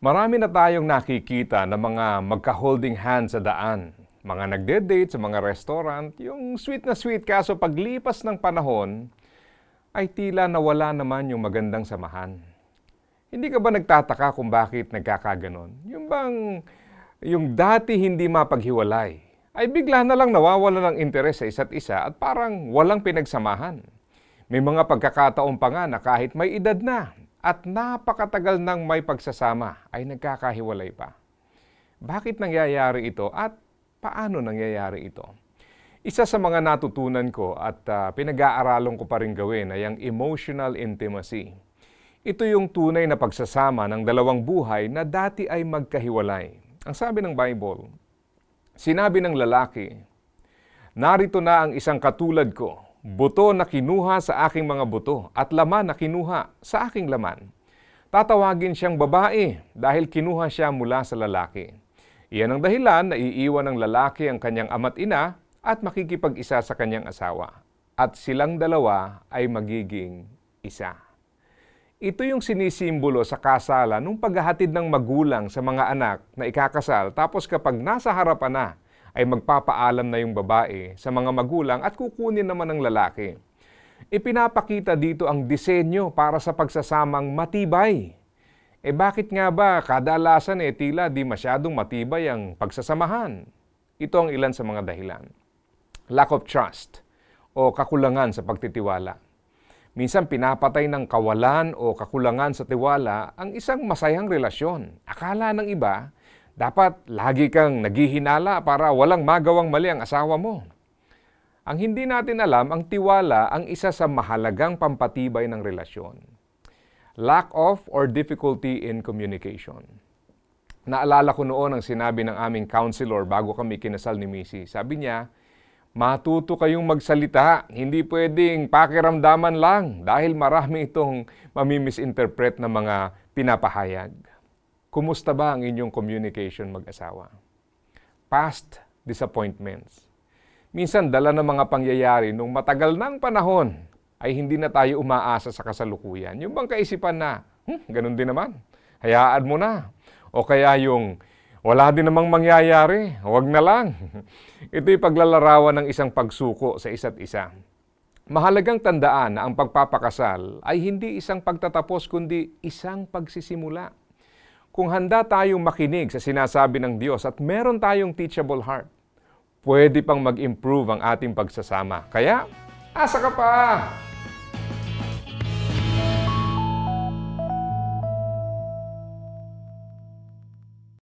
Marami na tayong nakikita na mga magka-holding hands sa daan. Mga nagde-date sa mga restaurant, yung sweet na sweet kaso paglipas ng panahon, ay tila nawala naman yung magandang samahan. Hindi ka ba nagtataka kung bakit nagkakaganon? Yung bang yung dati hindi mapaghiwalay ay bigla na lang nawawala ng interes sa isa't isa at parang walang pinagsamahan. May mga pagkakataon pa nga na kahit may edad na, at napakatagal nang may pagsasama ay nagkakahiwalay pa. Bakit nangyayari ito at paano nangyayari ito? Isa sa mga natutunan ko at uh, ah, pinag-aaralan ko pa rin gawin ay ang emotional intimacy. Ito yung tunay na pagsasama ng dalawang buhay na dati ay magkahiwalay. Ang sabi ng Bible, sinabi ng lalaki, Narito na ang isang katulad ko buto na kinuha sa aking mga buto at laman na kinuha sa aking laman. Tatawagin siyang babae dahil kinuha siya mula sa lalaki. Iyan ang dahilan na iiwan ng lalaki ang kanyang ama't ina at makikipag-isa sa kanyang asawa. At silang dalawa ay magiging isa. Ito yung sinisimbolo sa kasalan nung paghahatid ng magulang sa mga anak na ikakasal tapos kapag nasa harapan na ay magpapaalam na yung babae sa mga magulang at kukunin naman ng lalaki. Ipinapakita dito ang disenyo para sa pagsasamang matibay. Eh bakit nga ba kadalasan eh tila di masyadong matibay ang pagsasamahan? Ito ang ilan sa mga dahilan. Lack of trust o kakulangan sa pagtitiwala. Minsan pinapatay ng kawalan o kakulangan sa tiwala ang isang masayang relasyon. Akala ng iba, dapat lagi kang naghihinala para walang magawang mali ang asawa mo. Ang hindi natin alam, ang tiwala ang isa sa mahalagang pampatibay ng relasyon. Lack of or difficulty in communication. Naalala ko noon ang sinabi ng aming counselor bago kami kinasal ni Missy. Sabi niya, matuto kayong magsalita. Hindi pwedeng pakiramdaman lang dahil marami itong mamimisinterpret ng mga pinapahayag. Kumusta ba ang inyong communication mag-asawa? Past disappointments. Minsan dala ng mga pangyayari nung matagal ng panahon ay hindi na tayo umaasa sa kasalukuyan. Yung bang kaisipan na, hmm, ganun din naman, hayaan mo na. O kaya yung wala din namang mangyayari, huwag na lang. Ito'y paglalarawan ng isang pagsuko sa isa't isa. Mahalagang tandaan na ang pagpapakasal ay hindi isang pagtatapos kundi isang pagsisimula. Kung handa tayong makinig sa sinasabi ng Diyos at meron tayong teachable heart, pwede pang mag-improve ang ating pagsasama. Kaya, asa ka pa!